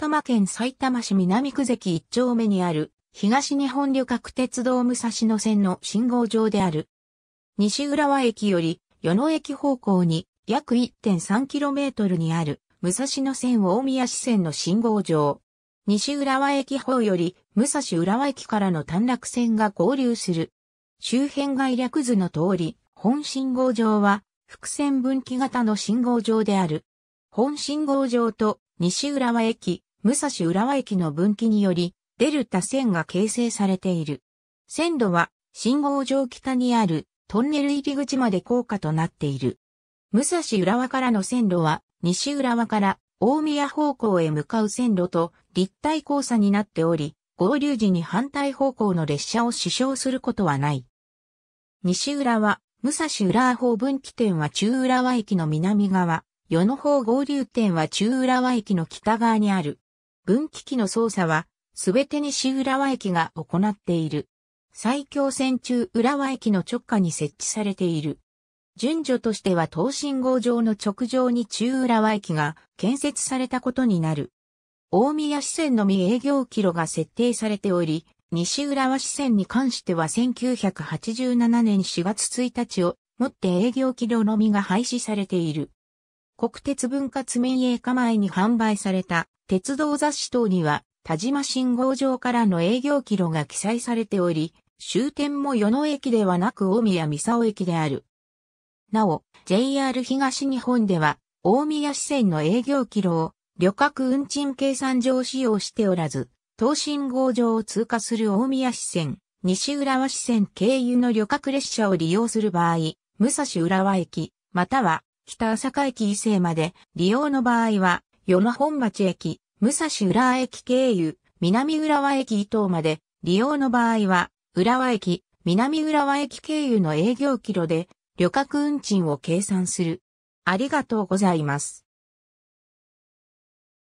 玉県埼玉市南区関一丁目にある、東日本旅客鉄道武蔵野線の信号場である。西浦和駅より、与野駅方向に約 1.3km にある、武蔵野線大宮支線の信号場。西浦和駅方より、武蔵浦和駅からの短絡線が合流する。周辺外略図の通り、本信号場は、複線分岐型の信号場である。本信号場と西浦和駅、武蔵浦和駅の分岐により、デルタ線が形成されている。線路は、信号上北にあるトンネル入り口まで高架となっている。武蔵浦和からの線路は、西浦和から大宮方向へ向かう線路と立体交差になっており、合流時に反対方向の列車を支障することはない。西浦和、武蔵浦和方分岐点は中浦和駅の南側、与野方合流点は中浦和駅の北側にある。分岐器の操作は、すべて西浦和駅が行っている。埼京線中浦和駅の直下に設置されている。順序としては東信号上の直上に中浦和駅が建設されたことになる。大宮支線のみ営業キロが設定されており、西浦和支線に関しては1987年4月1日をもって営業キロのみが廃止されている。国鉄分割民営化前に販売された鉄道雑誌等には田島信号場からの営業キロが記載されており、終点も与野駅ではなく大宮三沢駅である。なお、JR 東日本では、大宮支線の営業キロを旅客運賃計算上使用しておらず、東信号場を通過する大宮支線、西浦和支線経由の旅客列車を利用する場合、武蔵浦和駅、または北朝霞駅伊勢まで、利用の場合は、与野本町駅、武蔵浦和駅経由、南浦和駅伊東まで、利用の場合は、浦和駅、南浦和駅経由の営業キロで、旅客運賃を計算する。ありがとうございます。